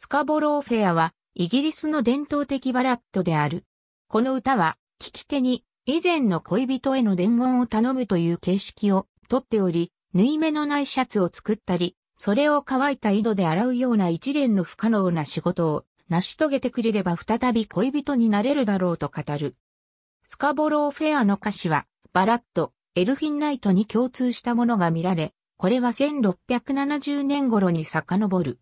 スカボローフェアはイギリスの伝統的バラッドである。この歌は聞き手に以前の恋人への伝言を頼むという形式をとっており、縫い目のないシャツを作ったり、それを乾いた井戸で洗うような一連の不可能な仕事を成し遂げてくれれば再び恋人になれるだろうと語る。スカボローフェアの歌詞は、バラッド、エルフィンナイトに共通したものが見られ、これは1670年頃に遡る。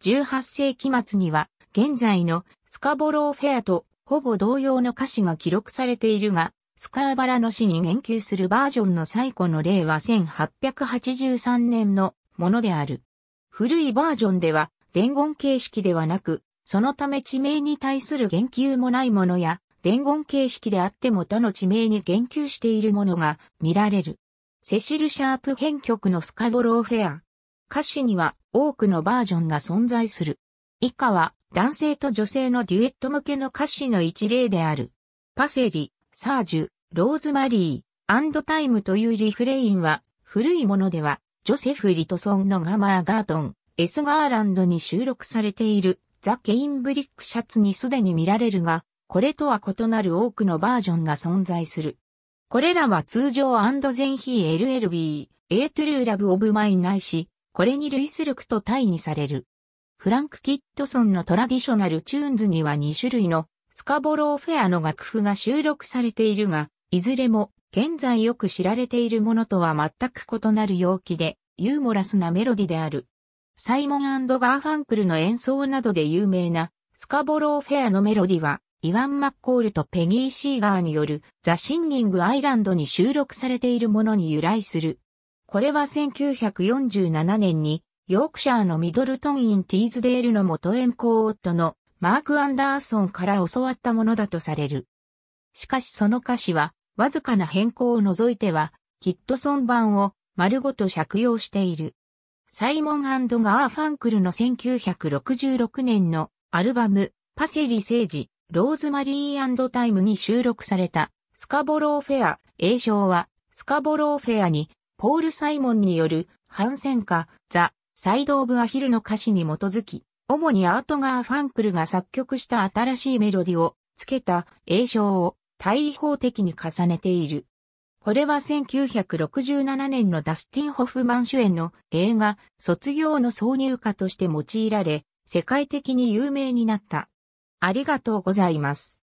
18世紀末には、現在のスカボローフェアとほぼ同様の歌詞が記録されているが、スカーバラの詩に言及するバージョンの最古の例は1883年のものである。古いバージョンでは伝言形式ではなく、そのため地名に対する言及もないものや、伝言形式であっても他の地名に言及しているものが見られる。セシル・シャープ編曲のスカボローフェア、歌詞には多くのバージョンが存在する。以下は男性と女性のデュエット向けの歌詞の一例である。パセリ、サージュ、ローズマリー、アンドタイムというリフレインは、古いものでは、ジョセフ・リトソンのガマー・ガートン、エス・ガーランドに収録されている、ザ・ケインブリックシャツにすでに見られるが、これとは異なる多くのバージョンが存在する。これらは通常ア全非 LLB、エ t r u エー・ト・ v e ラブ・オブ・マイナイし、これに類する句と対にされる。フランク・キッドソンのトラディショナルチューンズには2種類のスカボローフェアの楽譜が収録されているが、いずれも現在よく知られているものとは全く異なる陽気でユーモラスなメロディである。サイモンガーファンクルの演奏などで有名なスカボローフェアのメロディはイワン・マッコールとペギー・シーガーによるザ・シンギング・アイランドに収録されているものに由来する。これは1947年に、ヨークシャーのミドルトンインティーズデールの元コー夫のマーク・アンダーソンから教わったものだとされる。しかしその歌詞は、わずかな変更を除いては、キットソン版を丸ごと借用している。サイモンガーファンクルの1966年のアルバム、パセリ・セージ、ローズマリータイムに収録された、スカボローフェア、英称は、スカボローフェアにポール・サイモンによる、反戦歌、ザ・サイド・オブ・アヒルの歌詞に基づき、主にアートガー・ファンクルが作曲した新しいメロディをつけた映像を対法的に重ねている。これは1967年のダスティン・ホフマン主演の映画卒業の挿入歌として用いられ、世界的に有名になった。ありがとうございます。